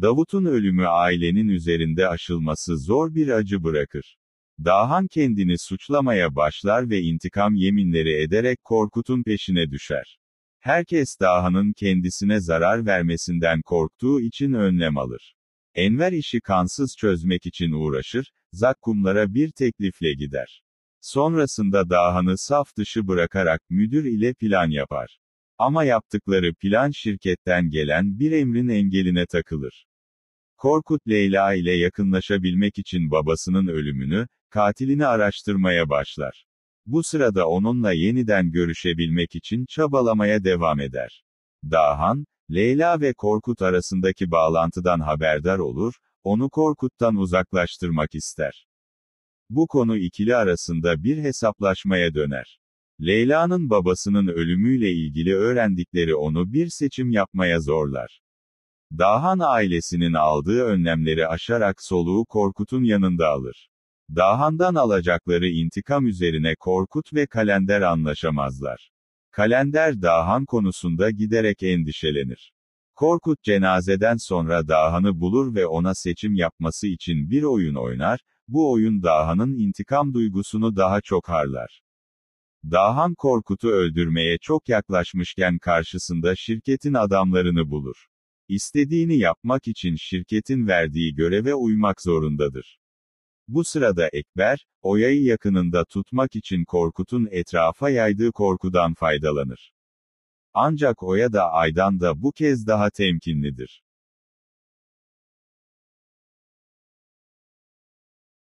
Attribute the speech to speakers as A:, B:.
A: Davut'un ölümü ailenin üzerinde aşılması zor bir acı bırakır. Dahan kendini suçlamaya başlar ve intikam yeminleri ederek Korkut'un peşine düşer. Herkes Dahan'ın kendisine zarar vermesinden korktuğu için önlem alır. Enver işi kansız çözmek için uğraşır, Zakkumlara bir teklifle gider. Sonrasında Dahan'ı saf dışı bırakarak müdür ile plan yapar. Ama yaptıkları plan şirketten gelen bir emrin engeline takılır. Korkut Leyla ile yakınlaşabilmek için babasının ölümünü, katilini araştırmaya başlar. Bu sırada onunla yeniden görüşebilmek için çabalamaya devam eder. Dahan, Leyla ve Korkut arasındaki bağlantıdan haberdar olur, onu Korkut'tan uzaklaştırmak ister. Bu konu ikili arasında bir hesaplaşmaya döner. Leyla'nın babasının ölümüyle ilgili öğrendikleri onu bir seçim yapmaya zorlar. Dahan ailesinin aldığı önlemleri aşarak soluğu Korkut'un yanında alır. Dahan'dan alacakları intikam üzerine Korkut ve Kalender anlaşamazlar. Kalender Dahan konusunda giderek endişelenir. Korkut cenazeden sonra Dahan'ı bulur ve ona seçim yapması için bir oyun oynar, bu oyun Dahan'ın intikam duygusunu daha çok harlar. Dahan Korkut'u öldürmeye çok yaklaşmışken karşısında şirketin adamlarını bulur. İstediğini yapmak için şirketin verdiği göreve uymak zorundadır. Bu sırada Ekber, Oya'yı yakınında tutmak için Korkut'un etrafa yaydığı korkudan faydalanır. Ancak Oya da Aydan da bu kez daha temkinlidir.